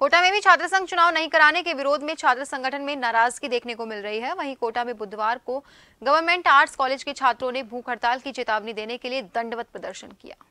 कोटा में भी छात्र संघ चुनाव नहीं कराने के विरोध में छात्र संगठन में नाराजगी देखने को मिल रही है वहीं कोटा में बुधवार को गवर्नमेंट आर्ट्स कॉलेज के छात्रों ने भूख हड़ताल की चेतावनी देने के लिए दंडवत प्रदर्शन किया